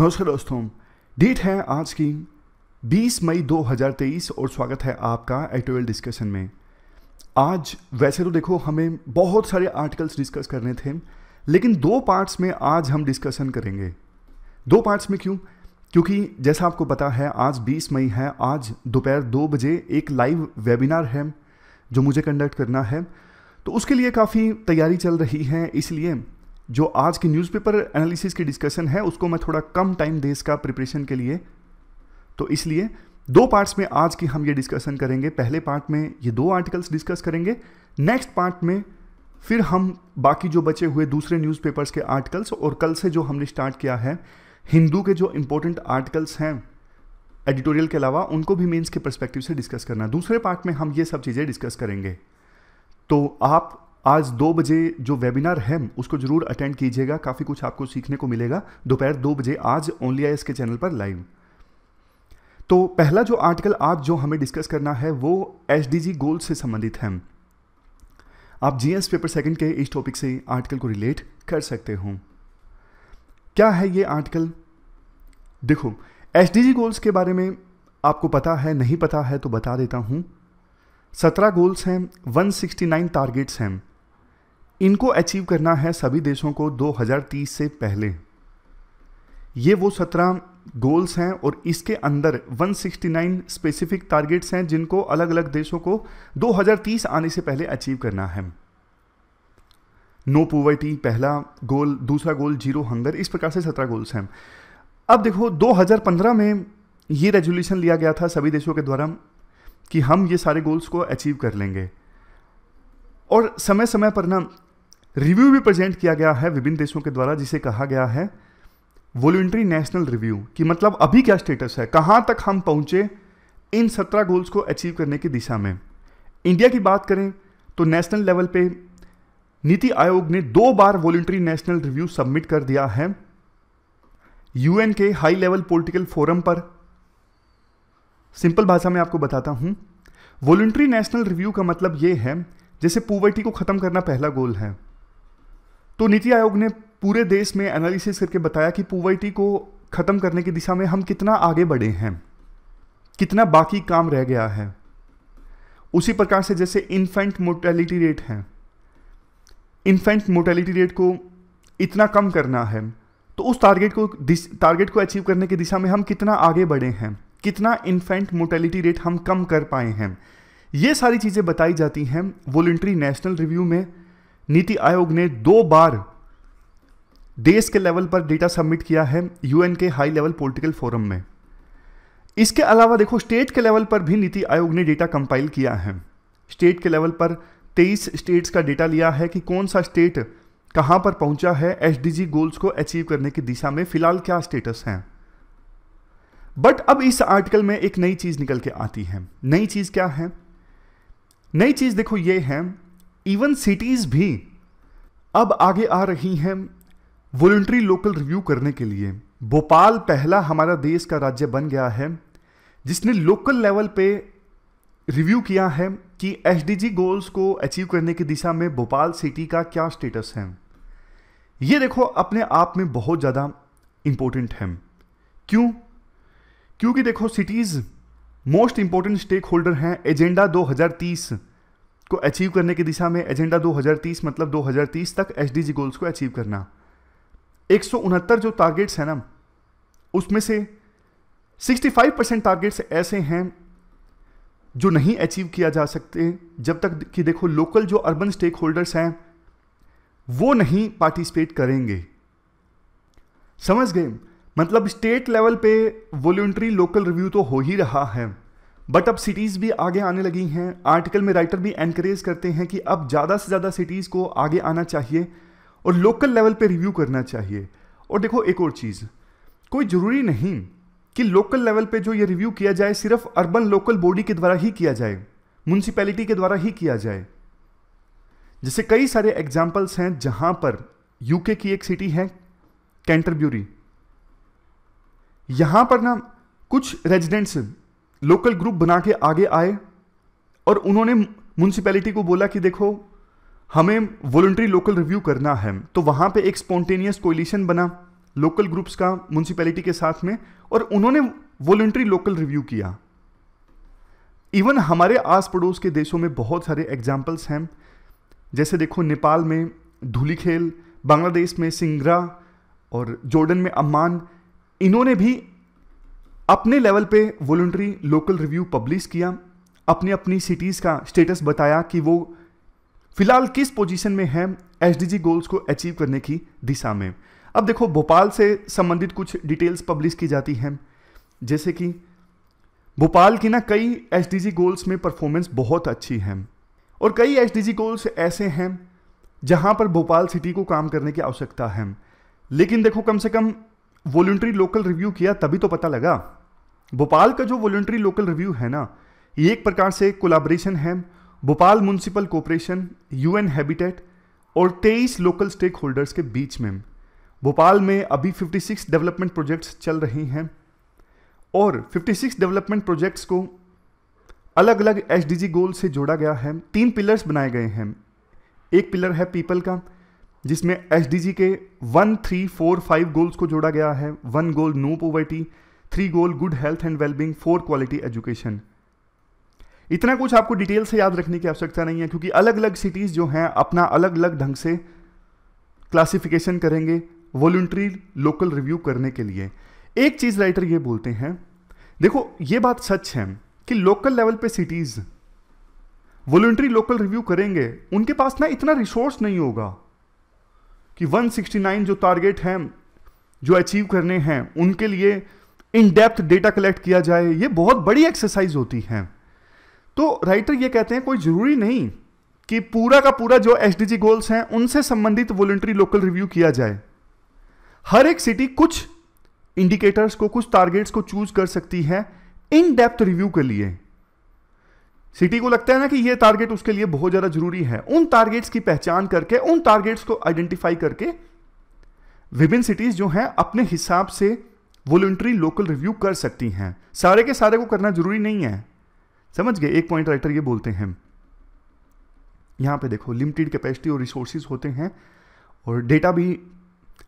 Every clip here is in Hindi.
नमस्कार दोस्तों डेट है आज की 20 मई 2023 और स्वागत है आपका एडिटोरियल डिस्कशन में आज वैसे तो देखो हमें बहुत सारे आर्टिकल्स डिस्कस करने थे लेकिन दो पार्ट्स में आज हम डिस्कशन करेंगे दो पार्ट्स में क्यों क्योंकि जैसा आपको पता है आज 20 मई है आज दोपहर दो बजे एक लाइव वेबिनार है जो मुझे कंडक्ट करना है तो उसके लिए काफ़ी तैयारी चल रही है इसलिए जो आज की न्यूज़पेपर एनालिसिस की डिस्कशन है उसको मैं थोड़ा कम टाइम दे इसका प्रिपरेशन के लिए तो इसलिए दो पार्ट्स में आज की हम ये डिस्कशन करेंगे पहले पार्ट में ये दो आर्टिकल्स डिस्कस करेंगे नेक्स्ट पार्ट में फिर हम बाकी जो बचे हुए दूसरे न्यूज़पेपर्स के आर्टिकल्स और कल से जो हमने स्टार्ट किया है हिंदू के जो इम्पोर्टेंट आर्टिकल्स हैं एडिटोरियल के अलावा उनको भी मेंस के परस्पेक्टिव से डिस्कस करना दूसरे पार्ट में हम ये सब चीज़ें डिस्कस करेंगे तो आप आज दो बजे जो वेबिनार है उसको जरूर अटेंड कीजिएगा काफ़ी कुछ आपको सीखने को मिलेगा दोपहर दो बजे आज ओनली आई के चैनल पर लाइव तो पहला जो आर्टिकल आज जो हमें डिस्कस करना है वो एस गोल्स से संबंधित है आप जीएस पेपर सेकंड के इस टॉपिक से आर्टिकल को रिलेट कर सकते हो क्या है ये आर्टिकल देखो एस गोल्स के बारे में आपको पता है नहीं पता है तो बता देता हूं सत्रह गोल्स हैं 169 टारगेट्स हैं इनको अचीव करना है सभी देशों को 2030 से पहले ये वो सत्रह गोल्स हैं और इसके अंदर 169 स्पेसिफिक टारगेट्स हैं जिनको अलग अलग देशों को 2030 आने से पहले अचीव करना है नो पोवर्टी पहला गोल दूसरा गोल जीरो हंगर इस प्रकार से सत्रह गोल्स हैं अब देखो 2015 में ये रेजोल्यूशन लिया गया था सभी देशों के द्वारा कि हम ये सारे गोल्स को अचीव कर लेंगे और समय समय पर ना रिव्यू भी प्रेजेंट किया गया है विभिन्न देशों के द्वारा जिसे कहा गया है वॉल्ट्री नेशनल रिव्यू कि मतलब अभी क्या स्टेटस है कहां तक हम पहुंचे इन सत्रह गोल्स को अचीव करने की दिशा में इंडिया की बात करें तो नेशनल लेवल पे नीति आयोग ने दो बार वॉल्ट्री नेशनल रिव्यू सबमिट कर दिया है यूएन के हाई लेवल पॉलिटिकल फोरम पर सिंपल भाषा में आपको बताता हूं वॉल्ट्री नेशनल रिव्यू का मतलब यह है जैसे पोवर्टी को ख़त्म करना पहला गोल है तो नीति आयोग ने पूरे देश में एनालिसिस करके बताया कि पॉवर्टी को ख़त्म करने की दिशा में हम कितना आगे बढ़े हैं कितना बाकी काम रह गया है उसी प्रकार से जैसे इन्फेंट मोर्टेलिटी रेट है इन्फेंट मोर्टेलिटी रेट को इतना कम करना है तो उस टारगेट को टारगेट को अचीव करने की दिशा में हम कितना आगे बढ़े हैं कितना इन्फेंट मोर्टेलिटी रेट हम कम कर पाए हैं ये सारी चीज़ें बताई जाती हैं वॉलेंट्री नेशनल रिव्यू में नीति आयोग ने दो बार देश के लेवल पर डेटा सबमिट किया है यूएन के हाई लेवल पॉलिटिकल फोरम में इसके अलावा देखो स्टेट के लेवल पर भी नीति आयोग ने डेटा कंपाइल किया है स्टेट के लेवल पर 23 स्टेट्स का डेटा लिया है कि कौन सा स्टेट कहां पर पहुंचा है एसडीजी गोल्स को अचीव करने की दिशा में फिलहाल क्या स्टेटस है बट अब इस आर्टिकल में एक नई चीज़ निकल के आती है नई चीज़ क्या है नई चीज़ देखो ये है इवन सिटीज़ भी अब आगे आ रही हैं वॉल्ट्री लोकल रिव्यू करने के लिए भोपाल पहला हमारा देश का राज्य बन गया है जिसने लोकल लेवल पे रिव्यू किया है कि एस गोल्स को अचीव करने की दिशा में भोपाल सिटी का क्या स्टेटस है ये देखो अपने आप में बहुत ज़्यादा इम्पोर्टेंट है क्यों क्योंकि देखो cities most important stakeholder हैं एजेंडा 2030 को अचीव करने की दिशा में एजेंडा 2030 मतलब 2030 तक एच गोल्स को अचीव करना एक जो टारगेट्स हैं ना उसमें से 65 परसेंट टारगेट्स ऐसे हैं जो नहीं अचीव किया जा सकते जब तक कि देखो लोकल जो अर्बन स्टेक होल्डर्स हैं वो नहीं पार्टिसिपेट करेंगे समझ गए मतलब स्टेट लेवल पे वॉल्ट्री लोकल रिव्यू तो हो ही रहा है बट अब सिटीज़ भी आगे आने लगी हैं आर्टिकल में राइटर भी एनकरेज करते हैं कि अब ज़्यादा से ज़्यादा सिटीज़ को आगे आना चाहिए और लोकल लेवल पे रिव्यू करना चाहिए और देखो एक और चीज़ कोई ज़रूरी नहीं कि लोकल लेवल पे जो ये रिव्यू किया जाए सिर्फ अर्बन लोकल बॉडी के द्वारा ही किया जाए म्यूनसिपैलिटी के द्वारा ही किया जाए जैसे कई सारे एग्जाम्पल्स हैं जहां पर यूके की एक सिटी है कैंटरब्यूरी यहां पर ना कुछ रेजिडेंट्स लोकल ग्रुप बना के आगे आए और उन्होंने म्यूनसिपैलिटी को बोला कि देखो हमें वॉलंट्री लोकल रिव्यू करना है तो वहां पे एक स्पॉन्टेनियस कोलिशन बना लोकल ग्रुप्स का म्यूनसिपैलिटी के साथ में और उन्होंने वॉलंट्री लोकल रिव्यू किया इवन हमारे आस पड़ोस के देशों में बहुत सारे एग्जाम्पल्स हैं जैसे देखो नेपाल में धूली खेल बांग्लादेश में सिंगरा और जॉर्डन में अम्मान इन्होंने भी अपने लेवल पे वॉल्ट्री लोकल रिव्यू पब्लिश किया अपनी अपनी सिटीज़ का स्टेटस बताया कि वो फिलहाल किस पोजीशन में है एसडीजी गोल्स को अचीव करने की दिशा में अब देखो भोपाल से संबंधित कुछ डिटेल्स पब्लिश की जाती हैं जैसे कि भोपाल की ना कई एसडीजी गोल्स में परफॉर्मेंस बहुत अच्छी है और कई एसडीजी गोल्स ऐसे हैं जहां पर भोपाल सिटी को काम करने की आवश्यकता है लेकिन देखो कम से कम वॉलंटरी लोकल रिव्यू किया तभी तो पता लगा भोपाल का जो वॉलंट्री लोकल रिव्यू है ना ये एक प्रकार से कोलाब्रेशन है Bhopal municipal corporation UN habitat और 23 लोकल स्टेक होल्डर्स के बीच में भोपाल में अभी 56 डेवलपमेंट प्रोजेक्ट्स चल रहे हैं और 56 डेवलपमेंट प्रोजेक्ट्स को अलग अलग एस गोल से जोड़ा गया है तीन पिलर्स बनाए गए हैं एक पिलर है पीपल का जिसमें एस के one three four five goals को जोड़ा गया है one goal no poverty three goal good health and wellbeing four quality education इतना कुछ आपको डिटेल से याद रखने की आवश्यकता नहीं है क्योंकि अलग अलग सिटीज़ जो हैं अपना अलग अलग ढंग से क्लासिफिकेशन करेंगे वॉल्ट्री लोकल रिव्यू करने के लिए एक चीज़ राइटर ये बोलते हैं देखो ये बात सच है कि लोकल लेवल पे सिटीज़ वॉल्ट्री लोकल रिव्यू करेंगे उनके पास ना इतना रिसोर्स नहीं होगा कि 169 जो टारगेट हैं जो अचीव करने हैं उनके लिए इन डेप्थ डेटा कलेक्ट किया जाए ये बहुत बड़ी एक्सरसाइज होती है तो राइटर ये कहते हैं कोई ज़रूरी नहीं कि पूरा का पूरा जो एस गोल्स हैं उनसे संबंधित वॉलेंट्री लोकल रिव्यू किया जाए हर एक सिटी कुछ इंडिकेटर्स को कुछ टारगेट्स को चूज कर सकती है इन डेप्थ रिव्यू के लिए सिटी को लगता है ना कि ये टारगेट उसके लिए बहुत ज़्यादा ज़रूरी है उन टारगेट्स की पहचान करके उन टारगेट्स को आइडेंटिफाई करके विभिन्न सिटीज़ जो हैं अपने हिसाब से वॉल्ट्री लोकल रिव्यू कर सकती हैं सारे के सारे को करना जरूरी नहीं है समझ गए एक पॉइंट राइटर ये बोलते हैं यहाँ पे देखो लिमिटेड कैपेसिटी और रिसोर्सेज होते हैं और डेटा भी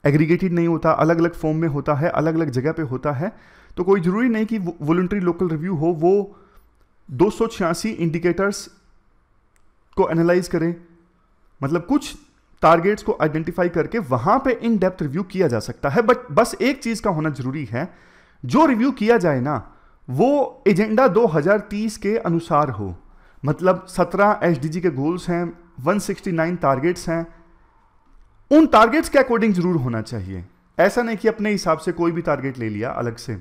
एग्रीगेटेड नहीं होता अलग अलग फॉर्म में होता है अलग अलग जगह पे होता है तो कोई ज़रूरी नहीं कि वॉल्ट्री लोकल रिव्यू हो वो दो इंडिकेटर्स को एनालाइज करें मतलब कुछ टारगेट्स को आइडेंटिफाई करके वहां पे इन डेप्थ रिव्यू किया जा सकता है बट बस एक चीज का होना जरूरी है जो रिव्यू किया जाए ना वो एजेंडा 2030 के अनुसार हो मतलब 17 एसडीजी के गोल्स हैं 169 टारगेट्स हैं उन टारगेट्स के अकॉर्डिंग जरूर होना चाहिए ऐसा नहीं कि अपने हिसाब से कोई भी टारगेट ले लिया अलग से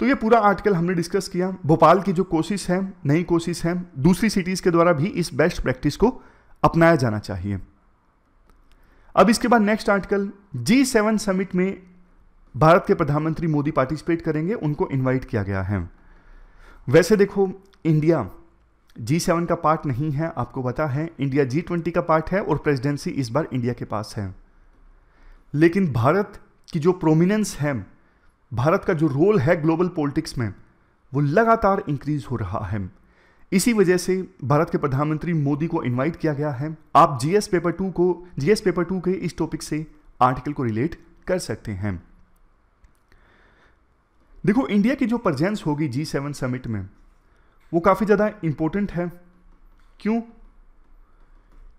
तो ये पूरा आर्टिकल हमने डिस्कस किया भोपाल की जो कोशिश है नई कोशिश है दूसरी सिटीज़ के द्वारा भी इस बेस्ट प्रैक्टिस को अपनाया जाना चाहिए अब इसके बाद next article G seven summit में भारत के प्रधानमंत्री मोदी पार्टिसिपेट करेंगे उनको इनवाइट किया गया है वैसे देखो इंडिया जी सेवन का पार्ट नहीं है आपको पता है इंडिया जी ट्वेंटी का पार्ट है और प्रेसिडेंसी इस बार इंडिया के पास है लेकिन भारत की जो प्रोमिनेंस है भारत का जो रोल है ग्लोबल पॉलिटिक्स में वो लगातार इंक्रीज हो रहा है इसी वजह से भारत के प्रधानमंत्री मोदी को इनवाइट किया गया है आप जीएस पेपर टू को जीएस पेपर टू के इस टॉपिक से आर्टिकल को रिलेट कर सकते हैं देखो इंडिया की जो प्रजेंस होगी जी सेवन समिट में वो काफ़ी ज़्यादा इंपॉर्टेंट है क्यों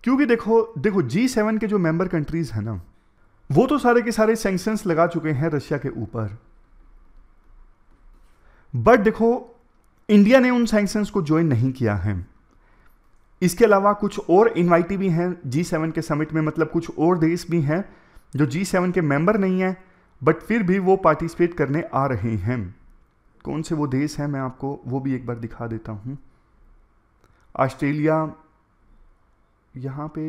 क्योंकि देखो देखो जी सेवन के जो मेंबर कंट्रीज़ है ना वो तो सारे के सारे सेंक्शंस लगा चुके हैं रशिया के ऊपर बट देखो इंडिया ने उन सैंक्शंस को ज्वाइन नहीं किया है इसके अलावा कुछ और इन्वाइटी भी हैं जी सेवन के समिट में मतलब कुछ और देश भी हैं जो जी सेवन के मेंबर नहीं हैं बट फिर भी वो पार्टिसिपेट करने आ रहे हैं कौन से वो देश हैं मैं आपको वो भी एक बार दिखा देता हूं ऑस्ट्रेलिया यहां पे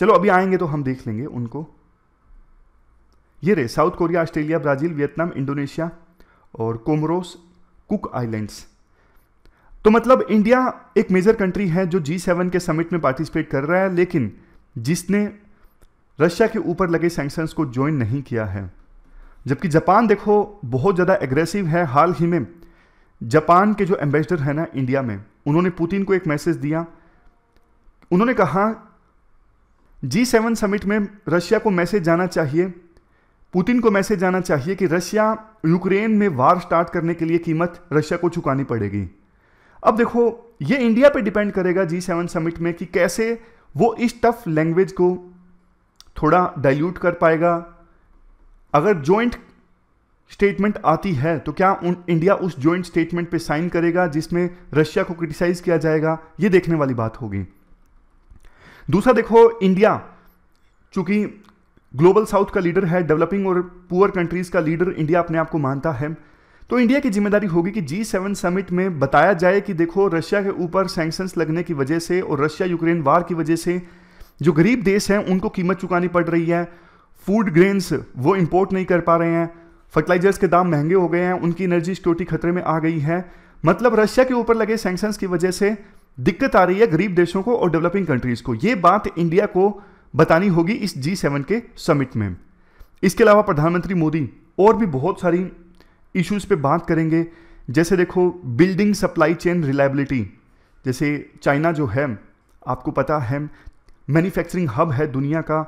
चलो अभी आएंगे तो हम देख लेंगे उनको ये रहे South Korea Australia Brazil Vietnam Indonesia और कोमरोस कुक आइलैंड्स तो मतलब इंडिया एक मेजर कंट्री है जो जी सेवन के समिट में पार्टिसिपेट कर रहा है लेकिन जिसने रशिया के ऊपर लगे सैंक्शंस को ज्वाइन नहीं किया है जबकि जापान देखो बहुत ज़्यादा एग्रेसिव है हाल ही में जापान के जो एम्बेसडर है ना इंडिया में उन्होंने पुतिन को एक मैसेज दिया उन्होंने कहा जी सेवन समिट में रशिया को मैसेज जाना चाहिए पुतिन को मैसेज जाना चाहिए कि रशिया यूक्रेन में वार स्टार्ट करने के लिए कीमत रशिया को चुकानी पड़ेगी अब देखो ये इंडिया पे डिपेंड करेगा जी सेवन समिट में कि कैसे वो इस टफ लैंग्वेज को थोड़ा डाइल्यूट कर पाएगा अगर जॉइंट स्टेटमेंट आती है तो क्या उन, इंडिया उस जॉइंट स्टेटमेंट पे साइन करेगा जिसमें रशिया को क्रिटिसाइज किया जाएगा ये देखने वाली बात होगी दूसरा देखो इंडिया चूंकि ग्लोबल साउथ का लीडर है डेवलपिंग और पुअर कंट्रीज़ का लीडर इंडिया अपने आप को मानता है तो इंडिया की जिम्मेदारी होगी कि जी सेवन समिट में बताया जाए कि देखो रशिया के ऊपर सैंक्शंस लगने की वजह से और रशिया यूक्रेन वार की वजह से जो गरीब देश हैं उनको कीमत चुकानी पड़ रही है फूड ग्रेन्स वो इम्पोर्ट नहीं कर पा रहे हैं फर्टिलाइजर्स के दाम महंगे हो गए हैं उनकी एनर्जी सिक्योरिटी खतरे में आ गई है मतलब रशिया के ऊपर लगे सैंक्शंस की वजह से दिक्कत आ रही है गरीब देशों को और डेवलपिंग कंट्रीज़ को ये बात इंडिया को बतानी होगी इस जी सेवन के समिट में इसके अलावा प्रधानमंत्री मोदी और भी बहुत सारी इश्यूज़ पे बात करेंगे जैसे देखो बिल्डिंग सप्लाई चेन रिलायबिलिटी जैसे चाइना जो है आपको पता है मैन्युफैक्चरिंग हब है दुनिया का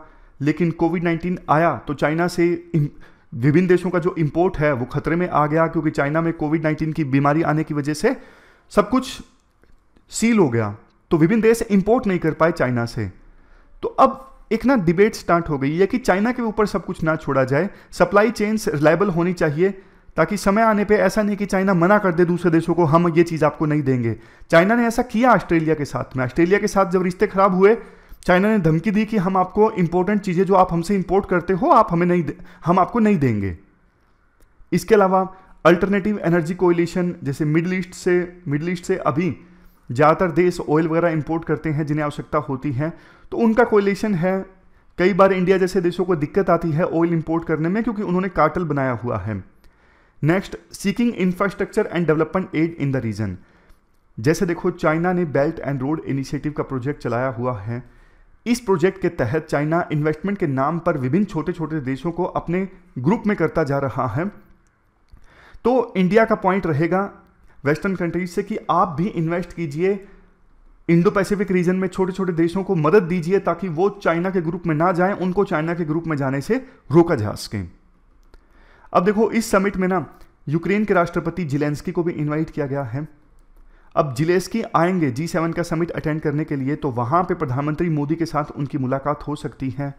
लेकिन कोविड 19 आया तो चाइना से विभिन्न देशों का जो इम्पोर्ट है वो खतरे में आ गया क्योंकि चाइना में कोविड 19 की बीमारी आने की वजह से सब कुछ सील हो गया तो विभिन्न देश इम्पोर्ट नहीं कर पाए चाइना से तो अब एक ना डिबेट स्टार्ट हो गई है कि चाइना के ऊपर सब कुछ ना छोड़ा जाए सप्लाई चेन्स रिलायबल होनी चाहिए ताकि समय आने पे ऐसा नहीं कि चाइना मना कर दे दूसरे देशों को हम ये चीज़ आपको नहीं देंगे चाइना ने ऐसा किया ऑस्ट्रेलिया के साथ में ऑस्ट्रेलिया के साथ जब रिश्ते खराब हुए चाइना ने धमकी दी कि हम आपको इम्पोर्टेंट चीज़ें जो आप हमसे इम्पोर्ट करते हो आप हमें नहीं हम आपको नहीं देंगे इसके अलावा अल्टरनेटिव एनर्जी कोलेशन जैसे मिडल ईस्ट से मिडल ईस्ट से अभी ज़्यादातर देश ऑयल वगैरह इम्पोर्ट करते हैं जिन्हें आवश्यकता होती है तो उनका कोयलेशन है कई बार इंडिया जैसे देशों को दिक्कत आती है ऑयल इम्पोर्ट करने में क्योंकि उन्होंने कार्टल बनाया हुआ है next seeking infrastructure and development aid in the region जैसे देखो चाइना ने बेल्ट एंड रोड इनिशिएटिव का प्रोजेक्ट चलाया हुआ है इस प्रोजेक्ट के तहत चाइना इन्वेस्टमेंट के नाम पर विभिन्न छोटे छोटे देशों को अपने ग्रुप में करता जा रहा है तो इंडिया का पॉइंट रहेगा वेस्टर्न कंट्रीज से कि आप भी इन्वेस्ट कीजिए इंडो पैसिफिक रीजन में छोटे छोटे देशों को मदद दीजिए ताकि वो चाइना के ग्रुप में ना जाएं उनको चाइना के ग्रुप में जाने से रोका जा सके अब देखो इस समिट में ना यूक्रेन के राष्ट्रपति जिलेंस्की को भी इन्वाइट किया गया है अब जिलेंसकी आएंगे जी सेवन का समिट अटेंड करने के लिए तो वहां पे प्रधानमंत्री मोदी के साथ उनकी मुलाकात हो सकती है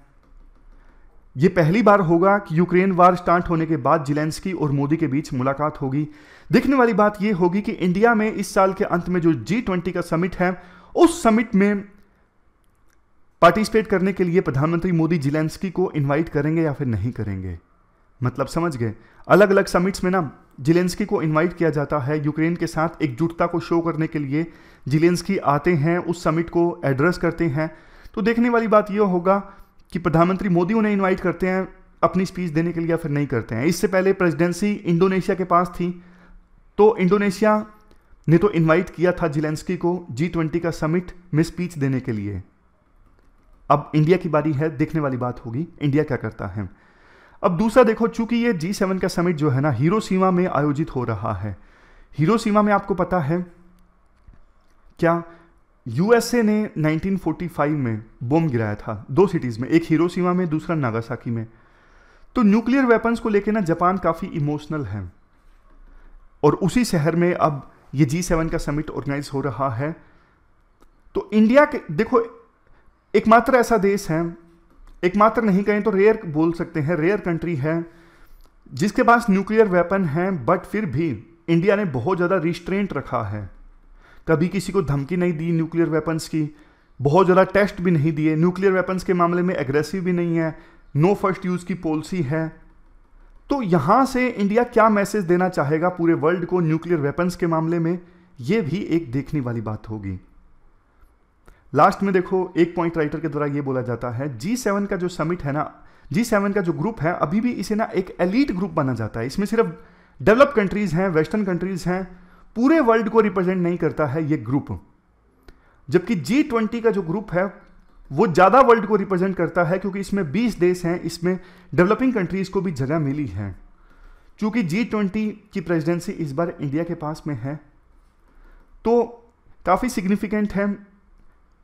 यह पहली बार होगा कि यूक्रेन वार स्टार्ट होने के बाद जिलेंस्की और मोदी के बीच मुलाकात होगी देखने वाली बात यह होगी कि इंडिया में इस साल के अंत में जो जी ट्वेंटी का समिट है उस समिट में पार्टिसिपेट करने के लिए प्रधानमंत्री मोदी जिलेंस्की को इन्वाइट करेंगे या फिर नहीं करेंगे मतलब समझ गए अलग अलग समिट्स में ना जिलेंस्की को इनवाइट किया जाता है यूक्रेन के साथ एकजुटता को शो करने के लिए जिलेंस्की आते हैं उस समिट को एड्रेस करते हैं तो देखने वाली बात यह होगा कि प्रधानमंत्री मोदी उन्हें इनवाइट करते हैं अपनी स्पीच देने के लिए या फिर नहीं करते हैं इससे पहले प्रेसिडेंसी इंडोनेशिया के पास थी तो इंडोनेशिया ने तो इनवाइट किया था जिलेंस्की को जी ट्वेंटी का समिट में स्पीच देने के लिए अब इंडिया की बारी है देखने वाली बात होगी इंडिया क्या करता है अब दूसरा देखो चूंकि ये जी सेवन का समिट जो है ना सीमा में आयोजित हो रहा है हीरो सीमा में आपको पता है क्या यूएसए ने 1945 में बम गिराया था दो सिटीज़ में एक सीमा में दूसरा नागासाकी में तो न्यूक्लियर वेपन्स को लेकर ना जापान काफ़ी इमोशनल है और उसी शहर में अब ये जी सेवन का समिट ऑर्गेनाइज हो रहा है तो इंडिया के देखो एकमात्र ऐसा देश है एकमात्र नहीं कहें तो रेयर बोल सकते हैं रेयर कंट्री है जिसके पास न्यूक्लियर वेपन है बट फिर भी इंडिया ने बहुत ज़्यादा रिस्ट्रेंट रखा है कभी किसी को धमकी नहीं दी न्यूक्लियर वेपन्स की बहुत ज़्यादा टेस्ट भी नहीं दिए न्यूक्लियर वेपन्स के मामले में एग्रेसिव भी नहीं है नो फर्स्ट यूज़ की पॉलिसी है तो यहाँ से इंडिया क्या मैसेज देना चाहेगा पूरे वर्ल्ड को न्यूक्लियर वेपन्स के मामले में ये भी एक देखने वाली बात होगी लास्ट में देखो एक पॉइंट राइटर के द्वारा ये बोला जाता है जी सेवन का जो समिट है ना जी सेवन का जो ग्रुप है अभी भी इसे ना एक एलिट ग्रुप माना जाता है इसमें सिर्फ डेवलप कंट्रीज हैं वेस्टर्न कंट्रीज हैं पूरे वर्ल्ड को रिप्रेजेंट नहीं करता है ये ग्रुप जबकि जी ट्वेंटी का जो ग्रुप है वो ज़्यादा वर्ल्ड को रिप्रेजेंट करता है क्योंकि इसमें 20 देश हैं इसमें डेवलपिंग कंट्रीज़ को भी जगह मिली है चूंकि जी ट्वेंटी की प्रेसिडेंसी इस बार इंडिया के पास में है तो काफ़ी सिग्निफिकेंट है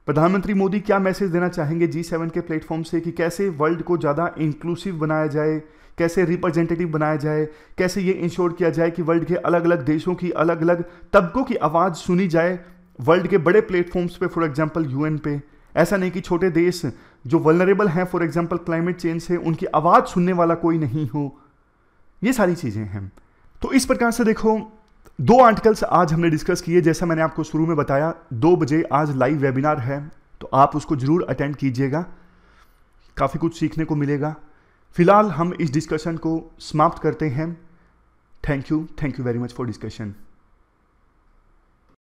प्रधानमंत्री मोदी क्या मैसेज देना चाहेंगे जी सेवन के प्लेटफॉर्म से कि कैसे वर्ल्ड को ज़्यादा इंक्लूसिव बनाया जाए कैसे रिप्रेजेंटेटिव बनाया जाए कैसे ये इंश्योर किया जाए कि वर्ल्ड के अलग अलग देशों की अलग अलग तबकों की आवाज़ सुनी जाए वर्ल्ड के बड़े प्लेटफॉर्म्स पे फॉर एग्जांपल यूएन पे ऐसा नहीं कि छोटे देश जो वलनरेबल हैं फॉर एग्जांपल क्लाइमेट चेंज से उनकी आवाज़ सुनने वाला कोई नहीं हो ये सारी चीज़ें हैं तो इस प्रकार से देखो दो आर्टिकल्स आज हमने डिस्कस किए जैसा मैंने आपको शुरू में बताया दो बजे आज लाइव वेबिनार है तो आप उसको ज़रूर अटेंड कीजिएगा काफ़ी कुछ सीखने को मिलेगा फिलहाल हम इस डिस्कशन को समाप्त करते हैं thank you thank you very much for discussion